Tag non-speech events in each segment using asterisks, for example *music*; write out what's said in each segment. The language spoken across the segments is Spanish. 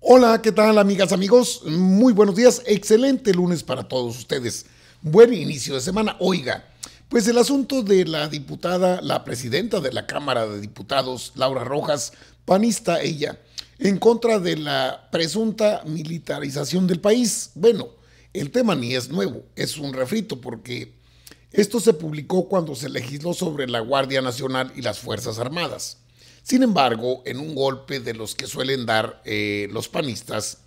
Hola, ¿qué tal amigas, amigos? Muy buenos días, excelente lunes para todos ustedes. Buen inicio de semana. Oiga, pues el asunto de la diputada, la presidenta de la Cámara de Diputados, Laura Rojas, panista ella, en contra de la presunta militarización del país. Bueno, el tema ni es nuevo, es un refrito porque esto se publicó cuando se legisló sobre la Guardia Nacional y las Fuerzas Armadas. Sin embargo, en un golpe de los que suelen dar eh, los panistas,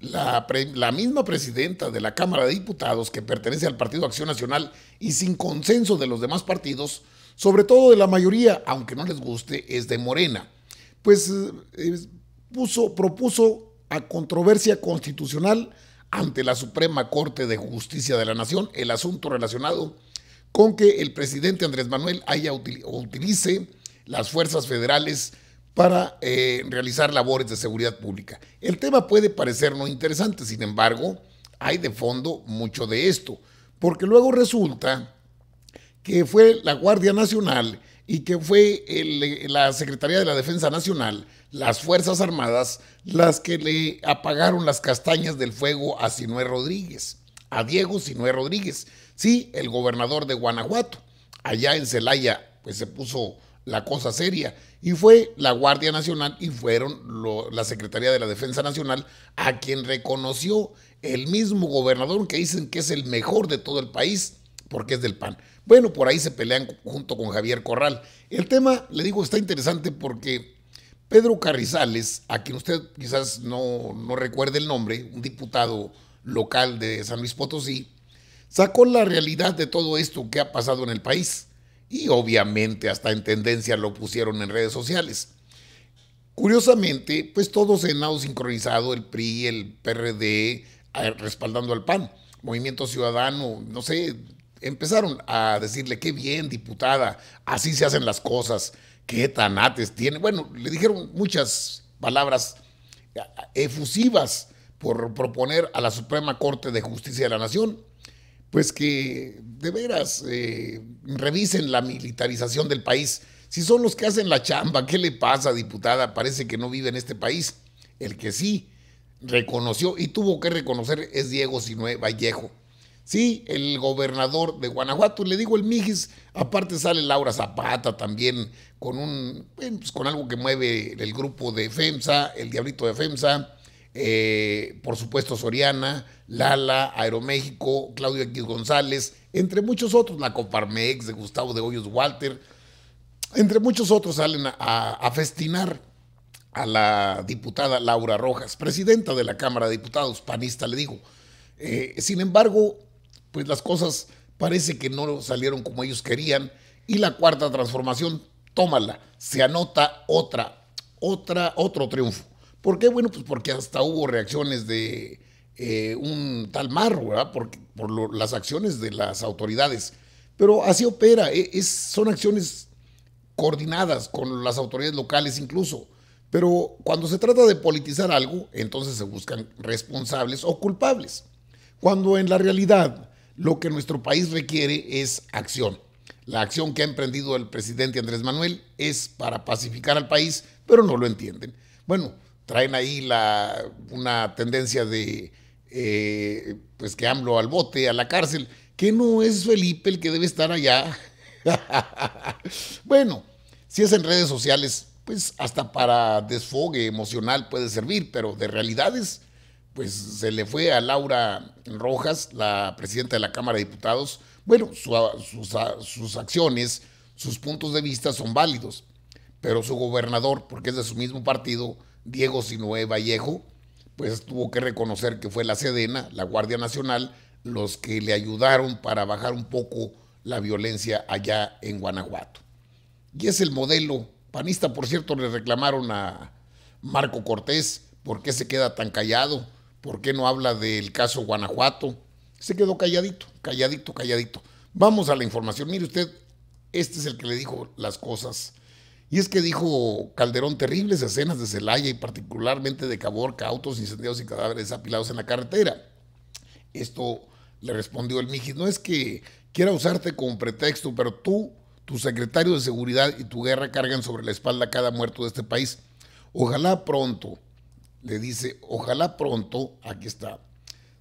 la, misma presidenta de la Cámara de Diputados, que pertenece al Partido Acción Nacional y sin consenso de los demás partidos, sobre todo de la mayoría, aunque no les guste, es de Morena, pues eh, puso, propuso a controversia constitucional ante la Suprema Corte de Justicia de la Nación el asunto relacionado con que el presidente Andrés Manuel haya utilice las fuerzas federales para eh, realizar labores de seguridad pública. El tema puede parecer no interesante, sin embargo, hay de fondo mucho de esto, porque luego resulta que fue la Guardia Nacional y que fue la Secretaría de la Defensa Nacional, las Fuerzas Armadas, las que le apagaron las castañas del fuego a Sinué Rodríguez, a Diego Sinué Rodríguez, sí, el gobernador de Guanajuato. Allá en Celaya, pues se puso la cosa seria. Y fue la Guardia Nacional y fueron la Secretaría de la Defensa Nacional a quien reconoció el mismo gobernador que dicen que es el mejor de todo el país porque es del PAN. Bueno, por ahí se pelean junto con Javier Corral. El tema, le digo, está interesante porque Pedro Carrizales, a quien usted quizás no, no recuerde el nombre, un diputado local de San Luis Potosí, sacó la realidad de todo esto que ha pasado en el país y obviamente hasta en tendencia lo pusieron en redes sociales. Curiosamente, pues todo Senado sincronizado, el PRI, el PRD, respaldando al PAN, Movimiento Ciudadano, no sé, empezaron a decirle, qué bien, diputada, así se hacen las cosas, qué tanates tiene. Bueno, le dijeron muchas palabras eh, efusivas por proponer a la Suprema Corte de Justicia de la Nación pues que de veras eh, revisen la militarización del país. Si son los que hacen la chamba, ¿qué le pasa, diputada? Parece que no vive en este país. El que sí reconoció y tuvo que reconocer es Diego Sinue Vallejo. Sí, el gobernador de Guanajuato, le digo el Mijis, aparte sale Laura Zapata también con un pues, con algo que mueve el grupo de FEMSA, el diablito de FEMSA, eh, por supuesto Soriana, Lala, Aeroméxico, Claudio X González, entre muchos otros, la Coparmex de Gustavo de Hoyos Walter, entre muchos otros salen a, festinar a la diputada Laura Rojas, presidenta de la Cámara de Diputados, panista le digo. Eh, sin embargo, pues las cosas parece que no salieron como ellos querían y la cuarta transformación, tómala, se anota otra, otra, otro triunfo. ¿Por qué? Bueno, pues porque hasta hubo reacciones de eh, un tal Marro, ¿verdad? Por, las acciones de las autoridades. Pero así opera, e, es, son acciones coordinadas con las autoridades locales incluso. Pero cuando se trata de politizar algo, entonces se buscan responsables o culpables. Cuando en la realidad lo que nuestro país requiere es acción. La acción que ha emprendido el presidente Andrés Manuel es para pacificar al país, pero no lo entienden. Bueno, traen ahí la, una tendencia de eh, pues que AMLO al bote, a la cárcel, que no es Felipe el que debe estar allá. *laughs* bueno, si es en redes sociales, pues hasta para desfogue emocional puede servir, pero de realidades, pues se le fue a Laura Rojas, la presidenta de la Cámara de Diputados. Bueno, sus, sus acciones, sus puntos de vista son válidos, pero su gobernador, porque es de su mismo partido, Diego Sinoé Vallejo, pues tuvo que reconocer que fue la Sedena, la Guardia Nacional, los que le ayudaron para bajar un poco la violencia allá en Guanajuato. Y es el modelo panista, por cierto, le reclamaron a Marco Cortés, ¿por qué se queda tan callado? ¿Por qué no habla del caso Guanajuato? Se quedó calladito, calladito, calladito. Vamos a la información. Mire usted, este es el que le dijo las cosas y es que dijo Calderón terribles escenas de Celaya y particularmente de Caborca, autos incendiados y cadáveres apilados en la carretera. Esto le respondió el Mijis, no es que quiera usarte como pretexto, pero tú, tu secretario de seguridad y tu guerra cargan sobre la espalda cada muerto de este país. Ojalá pronto, le dice, ojalá pronto, aquí está,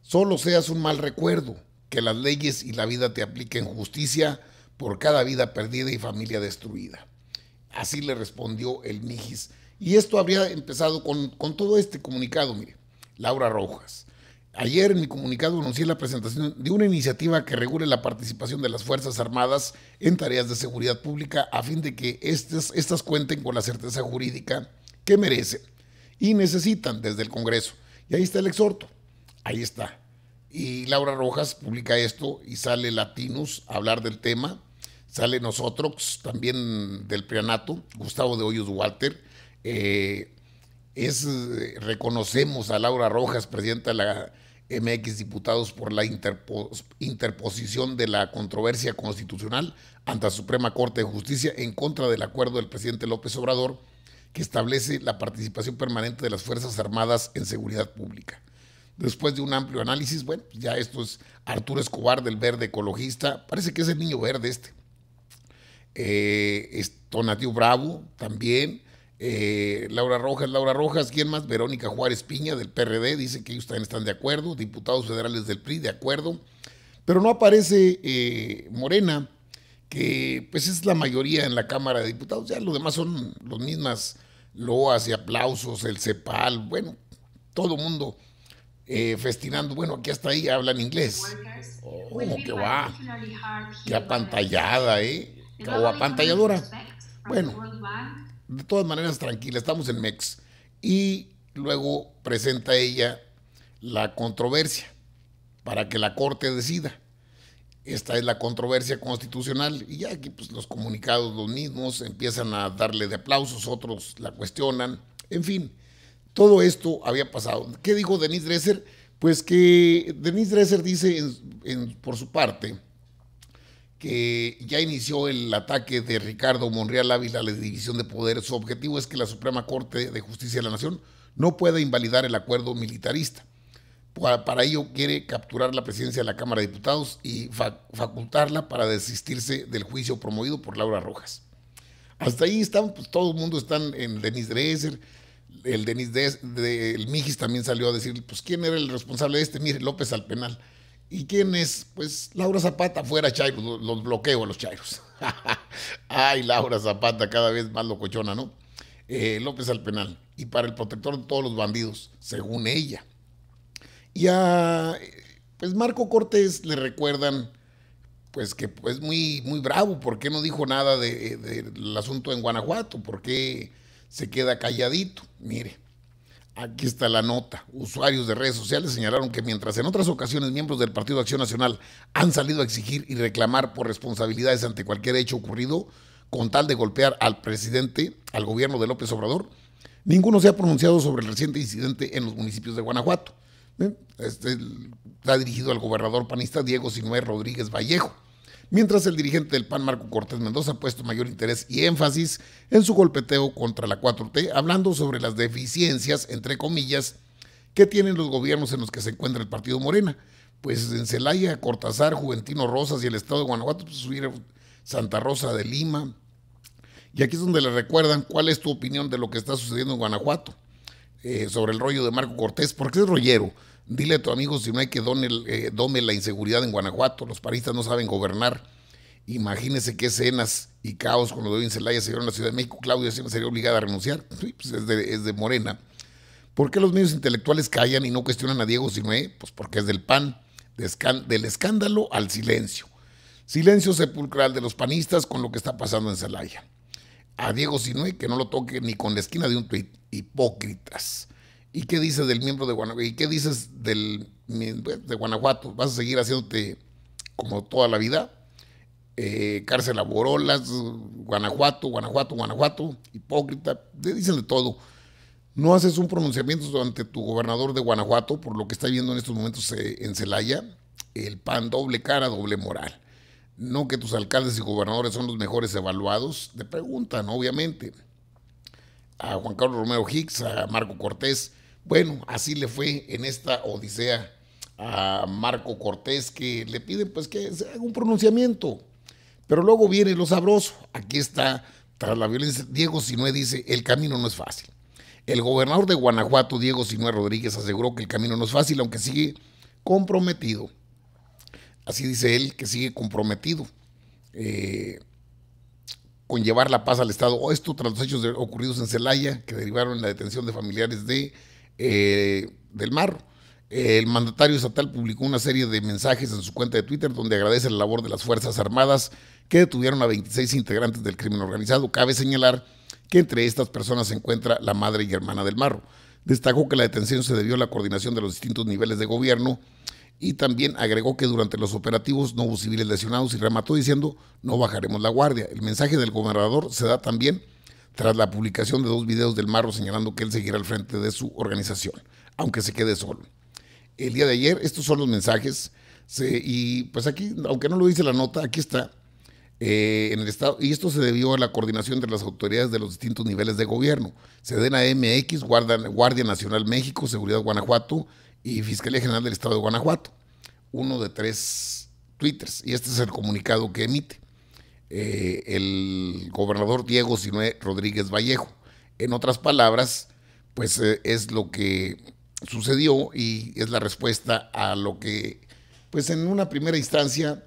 solo seas un mal recuerdo, que las leyes y la vida te apliquen justicia por cada vida perdida y familia destruida. Así le respondió el Mijis. Y esto habría empezado con, todo este comunicado, mire, Laura Rojas. Ayer en mi comunicado anuncié la presentación de una iniciativa que regule la participación de las Fuerzas Armadas en tareas de seguridad pública a fin de que estas, cuenten con la certeza jurídica que merecen y necesitan desde el Congreso. Y ahí está el exhorto, ahí está. Y Laura Rojas publica esto y sale Latinos a hablar del tema sale nosotros, también del Prianato, Gustavo de Hoyos Walter. Eh, es, eh, reconocemos a Laura Rojas, presidenta de la MX Diputados, por la interposición de la controversia constitucional ante la Suprema Corte de Justicia en contra del acuerdo del presidente López Obrador que establece la participación permanente de las Fuerzas Armadas en seguridad pública. Después de un amplio análisis, bueno, ya esto es Arturo Escobar del Verde Ecologista, parece que es el niño verde este eh, Bravo también, eh, Laura Rojas, Laura Rojas, ¿quién más? Verónica Juárez Piña del PRD, dice que ellos también están de acuerdo, diputados federales del PRI, de acuerdo, pero no aparece eh, Morena, que pues es la mayoría en la Cámara de Diputados, ya lo demás son las mismas loas y aplausos, el CEPAL, bueno, todo mundo eh, festinando, bueno, aquí hasta ahí hablan inglés. Oh, que va, ya pantallada ¿eh? o a Bueno, de todas maneras, tranquila, estamos en MEX. Y luego presenta ella la controversia para que la Corte decida. Esta es la controversia constitucional y ya aquí pues, los comunicados los mismos empiezan a darle de aplausos, otros la cuestionan, en fin, todo esto había pasado. ¿Qué dijo Denise Dresser? Pues que Denise Dresser dice por su parte que ya inició el ataque de Ricardo Monreal Ávila a la División de Poderes. Su objetivo es que la Suprema Corte de Justicia de la Nación no pueda invalidar el acuerdo militarista. Para, ello quiere capturar la presidencia de la Cámara de Diputados y facultarla para desistirse del juicio promovido por Laura Rojas. Hasta ahí están, pues, todo el mundo está en Denis Dreser, el Denis de, el Mijis también salió a decir, pues quién era el responsable de este, mire, López al penal. ¿Y quién es? Pues Laura Zapata, fuera Chairos, los bloqueo a los Chairos. *laughs* Ay, Laura Zapata, cada vez más locochona, ¿no? Eh, López al penal. Y para el protector de todos los bandidos, según ella. Y a pues Marco Cortés le recuerdan pues que es pues, muy, muy bravo, ¿por qué no dijo nada del asunto en Guanajuato? ¿Por qué se queda calladito? Mire, Aquí está la nota. Usuarios de redes sociales señalaron que mientras en otras ocasiones miembros del Partido Acción Nacional han salido a exigir y reclamar por responsabilidades ante cualquier hecho ocurrido con tal de golpear al presidente, al gobierno de López Obrador, ninguno se ha pronunciado sobre el reciente incidente en los municipios de Guanajuato. ¿Eh? Este, está dirigido al gobernador panista Diego Sinué Rodríguez Vallejo mientras el dirigente del PAN, Marco Cortés Mendoza, ha puesto mayor interés y énfasis en su golpeteo contra la 4T, hablando sobre las deficiencias, entre comillas, que tienen los gobiernos en los que se encuentra el partido Morena. Pues en Celaya, Cortázar, Juventino Rosas y el estado de Guanajuato, pues, Santa Rosa de Lima. Y aquí es donde le recuerdan cuál es tu opinión de lo que está sucediendo en Guanajuato, eh, sobre el rollo de Marco Cortés, porque es rollero. Dile a tu amigo si no hay que dome eh, la inseguridad en Guanajuato. Los paristas no saben gobernar. Imagínese qué escenas y caos con lo de Celaya se dieron en la Ciudad de México. Claudia siempre sería obligada a renunciar. Pues es, de, Morena. ¿Por qué los medios intelectuales callan y no cuestionan a Diego Sinué? Pues porque es del PAN, del escándalo al silencio. Silencio sepulcral de los panistas con lo que está pasando en Celaya. A Diego Sinué que no lo toque ni con la esquina de un tuit. Hipócritas. ¿Y qué dices del miembro de Guanajuato? ¿Y qué dices del, pues, de Guanajuato? ¿Vas a seguir haciéndote como toda la vida? Eh, cárcel a Borolas, Guanajuato, Guanajuato, Guanajuato, hipócrita, te dicen de todo. No haces un pronunciamiento ante tu gobernador de Guanajuato por lo que está viendo en estos momentos eh, en Celaya, el pan doble cara, doble moral. No que tus alcaldes y gobernadores son los mejores evaluados, te preguntan, obviamente a Juan Carlos Romeo Hicks, a Marco Cortés. Bueno, así le fue en esta odisea a Marco Cortés que le piden pues que se haga un pronunciamiento. Pero luego viene lo sabroso. Aquí está, tras la violencia, Diego Sinue dice, el camino no es fácil. El gobernador de Guanajuato, Diego Sinue Rodríguez, aseguró que el camino no es fácil, aunque sigue comprometido. Así dice él, que sigue comprometido. Eh, llevar la paz al Estado. O esto tras los hechos ocurridos en Celaya, que derivaron en la detención de familiares de, eh, del Marro. El mandatario estatal publicó una serie de mensajes en su cuenta de Twitter donde agradece la labor de las Fuerzas Armadas que detuvieron a 26 integrantes del crimen organizado. Cabe señalar que entre estas personas se encuentra la madre y hermana del Marro. Destacó que la detención se debió a la coordinación de los distintos niveles de gobierno y también agregó que durante los operativos no hubo civiles lesionados y remató diciendo no bajaremos la guardia. El mensaje del gobernador se da también tras la publicación de dos videos del Marro señalando que él seguirá al frente de su organización, aunque se quede solo. El día de ayer, estos son los mensajes, y pues aquí, aunque no lo dice la nota, aquí está, eh, en el Estado, y esto se debió a la coordinación de las autoridades de los distintos niveles de gobierno, Sedena MX, Guardia Nacional México, Seguridad Guanajuato, y Fiscalía General del Estado de Guanajuato. Uno de tres twitters. Y este es el comunicado que emite eh, el gobernador Diego Sinué Rodríguez Vallejo. En otras palabras, pues eh, es lo que sucedió y es la respuesta a lo que, pues en una primera instancia,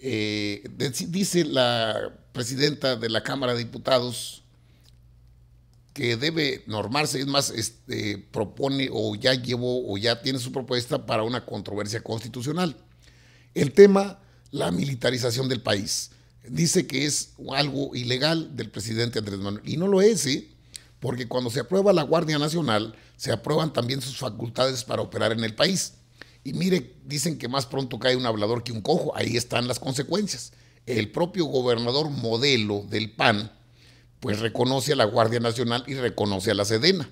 eh, dice la presidenta de la Cámara de Diputados, que debe normarse, es más, este, propone o ya llevó o ya tiene su propuesta para una controversia constitucional. El tema, la militarización del país. Dice que es algo ilegal del presidente Andrés Manuel. Y no lo es, ¿eh? porque cuando se aprueba la Guardia Nacional, se aprueban también sus facultades para operar en el país. Y mire, dicen que más pronto cae un hablador que un cojo. Ahí están las consecuencias. El propio gobernador modelo del PAN, pues reconoce a la Guardia Nacional y reconoce a la Sedena,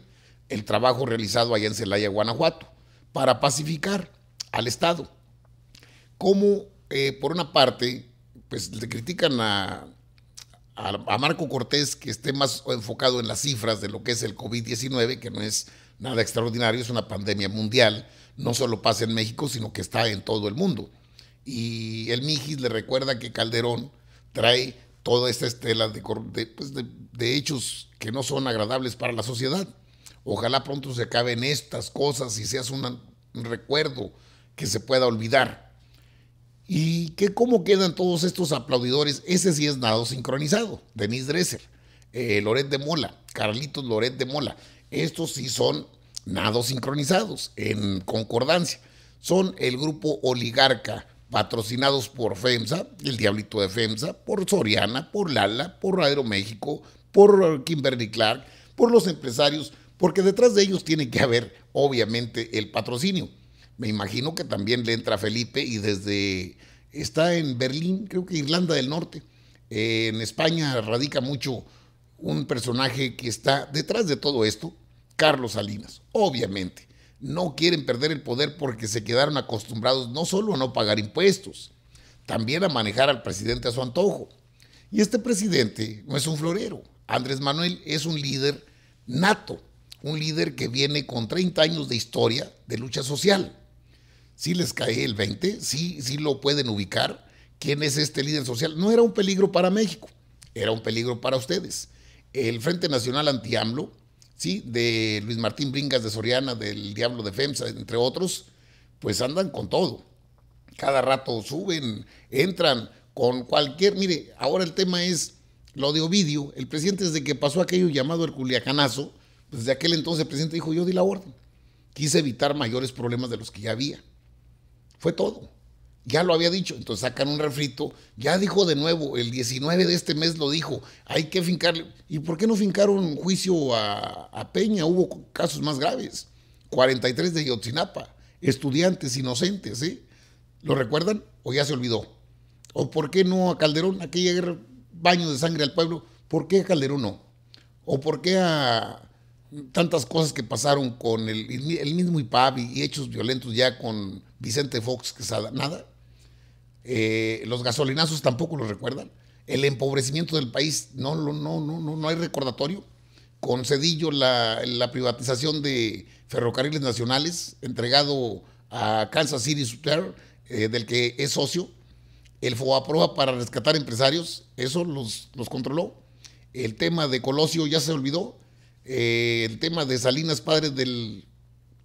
el trabajo realizado allá en Celaya, Guanajuato, para pacificar al Estado. Como, eh, por una parte, pues le critican a, Marco Cortés que esté más enfocado en las cifras de lo que es el COVID-19, que no es nada extraordinario, es una pandemia mundial, no solo pasa en México, sino que está en todo el mundo. Y el Mijis le recuerda que Calderón trae toda esta estela pues, de, hechos que no son agradables para la sociedad. Ojalá pronto se acaben estas cosas y seas un, recuerdo que se pueda olvidar. ¿Y que cómo quedan todos estos aplaudidores? Ese sí es nado sincronizado. Denis Dresser, eh, Loret de Mola, Carlitos Loret de Mola. Estos sí son Nado sincronizados, en concordancia. Son el grupo oligarca patrocinados por FEMSA, el Diablito de FEMSA, por Soriana, por Lala, por México, por Kimberly Clark, por los empresarios, porque detrás de ellos tiene que haber, obviamente, el patrocinio. Me imagino que también le entra Felipe y desde está en Berlín, creo que Irlanda del Norte. Eh, en España radica mucho un personaje que está detrás de todo esto, Carlos Salinas, obviamente no quieren perder el poder porque se quedaron acostumbrados no solo a no pagar impuestos, también a manejar al presidente a su antojo. Y este presidente no es un florero. Andrés Manuel es un líder nato, un líder que viene con 30 años de historia de lucha social. Si les cae el 20, sí, sí lo pueden ubicar. ¿Quién es este líder social? No era un peligro para México, era un peligro para ustedes. El Frente Nacional Anti-AMLO ¿sí? de Luis Martín Bringas de Soriana, del Diablo de FEMSA, entre otros, pues andan con todo. Cada rato suben, entran con cualquier... Mire, ahora el tema es lo de Ovidio. El presidente desde que pasó aquello llamado el Culiacanazo, desde pues aquel entonces el presidente dijo, yo di la orden. Quise evitar mayores problemas de los que ya había. Fue todo ya lo había dicho, entonces sacan un refrito, ya dijo de nuevo, el 19 de este mes lo dijo, hay que fincarle. ¿Y por qué no fincaron juicio a, Peña? Hubo casos más graves, 43 de Yotzinapa, estudiantes inocentes, ¿sí? ¿Lo recuerdan? ¿O ya se olvidó? ¿O por qué no a Calderón, aquella guerra, baño de sangre al pueblo? ¿Por qué a Calderón no? ¿O por qué a tantas cosas que pasaron con el, mismo Ipavi y hechos violentos ya con Vicente Fox que Nada. Eh, los gasolinazos tampoco los recuerdan, el empobrecimiento del país, no, no, no, no, hay recordatorio. Con la, privatización de ferrocarriles nacionales, entregado a Kansas City Suter, eh, del que es socio. El FOAPROA para rescatar empresarios, eso los, controló. El tema de Colosio ya se olvidó. Eh, el tema de Salinas, padre del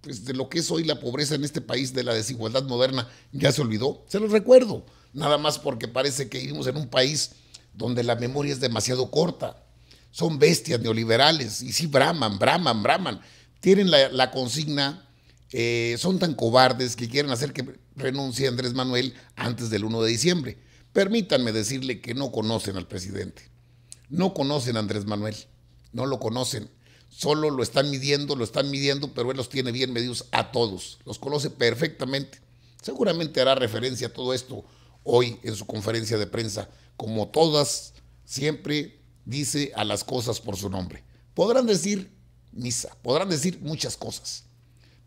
pues, de lo que es hoy la pobreza en este país, de la desigualdad moderna, ya se olvidó. Se los recuerdo, nada más porque parece que vivimos en un país donde la memoria es demasiado corta. Son bestias neoliberales y sí braman, braman, braman. Tienen la, consigna, eh, son tan cobardes que quieren hacer que renuncie Andrés Manuel antes del 1 de diciembre. Permítanme decirle que no conocen al presidente, no conocen a Andrés Manuel, no lo conocen solo lo están midiendo, lo están midiendo, pero él los tiene bien medidos a todos, los conoce perfectamente. Seguramente hará referencia a todo esto hoy en su conferencia de prensa, como todas, siempre dice a las cosas por su nombre. Podrán decir misa, podrán decir muchas cosas,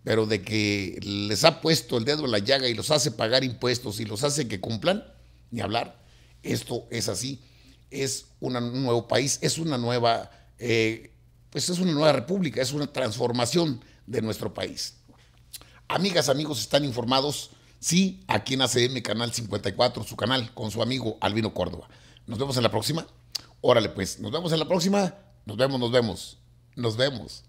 pero de que les ha puesto el dedo en la llaga y los hace pagar impuestos y los hace que cumplan, ni hablar. Esto es así, es un nuevo país, es una nueva... Eh, esto pues es una nueva república, es una transformación de nuestro país. Amigas, amigos, están informados, sí, aquí en ACM Canal 54, su canal, con su amigo Albino Córdoba. Nos vemos en la próxima. Órale, pues, nos vemos en la próxima. Nos vemos, nos vemos. Nos vemos.